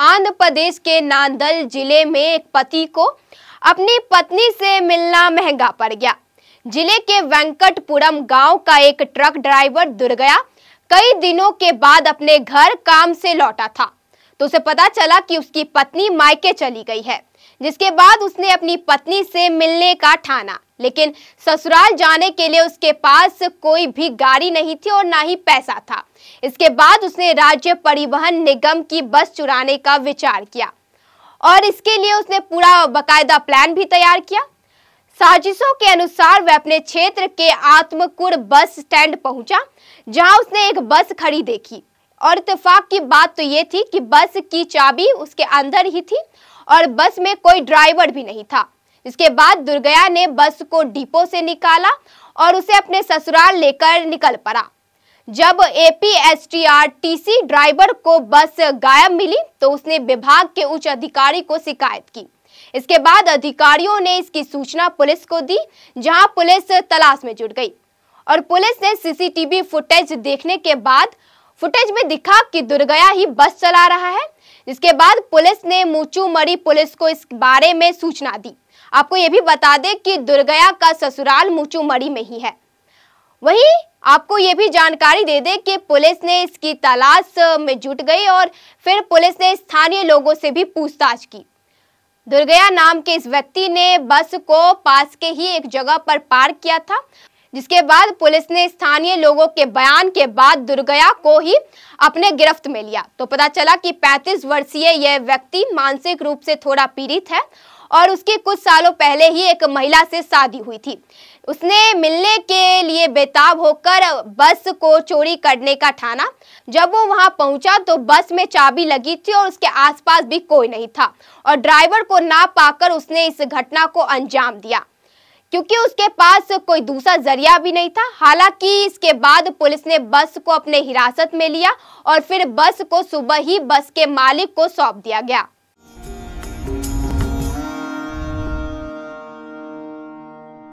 आंध्र प्रदेश के नांदल जिले में एक पति को अपनी पत्नी से मिलना महंगा पड़ गया जिले के वेंकटपुरम गांव का एक ट्रक ड्राइवर गया कई दिनों के बाद अपने घर काम से लौटा था तो उसे पता चला कि उसकी पत्नी मायके चली गई है जिसके बाद उसने अपनी पत्नी से मिलने का ठाना लेकिन ससुराल जाने के लिए उसके पास कोई भी गाड़ी नहीं थी और ना ही पैसा था इसके बाद उसने राज्य परिवहन निगम की बस चुराने का विचार किया और इसके लिए उसने पूरा बकायदा प्लान भी तैयार किया साजिशों के अनुसार वह अपने क्षेत्र के आत्मकुर बस स्टैंड पहुंचा जहां उसने एक बस खड़ी देखी और इतफाक की बात तो ये थी कि बस की चाबी उसके अंदर ही थी और बस में कोई ड्राइवर भी नहीं था इसके बाद दुर्गया ने बस को डिपो से निकाला और उसे अपने ससुराल लेकर निकल पड़ा जब एपीएसटीआरटीसी ड्राइवर को बस गायब मिली तो उसने विभाग के उच्च अधिकारी को शिकायत की इसके बाद अधिकारियों ने इसकी सूचना पुलिस को दी जहां पुलिस तलाश में जुट गई और पुलिस ने सीसीटीवी फुटेज देखने के बाद फुटेज में दिखा कि दुर्गया ही बस चला रहा है इसके बाद पुलिस ने मरी पुलिस को इस बारे में सूचना दी आपको ये भी बता दे कि दुर्गया का ससुराल मुचुमड़ी में ही है वहीं आपको ये भी जानकारी दे दे कि पुलिस ने इसकी तलाश में जुट गई और फिर पुलिस ने स्थानीय लोगों से भी पूछताछ की दुर्गया नाम के इस व्यक्ति ने बस को पास के ही एक जगह पर पार्क किया था जिसके बाद पुलिस ने स्थानीय लोगों के बयान के बाद दुर्गया को ही अपने गिरफ्त में लिया तो पता चला कि 35 वर्षीय यह व्यक्ति मानसिक रूप से थोड़ा पीड़ित है और उसकी कुछ सालों पहले ही एक महिला से शादी हुई थी उसने मिलने के लिए बेताब होकर बस को चोरी करने का ठाना जब वो वहां पहुंचा तो बस में चाबी लगी थी और उसके आसपास भी कोई नहीं था और ड्राइवर को ना पाकर उसने इस घटना को अंजाम दिया क्योंकि उसके पास कोई दूसरा जरिया भी नहीं था हालांकि इसके बाद पुलिस ने बस को अपने हिरासत में लिया और फिर बस को सुबह ही बस के मालिक को सौंप दिया गया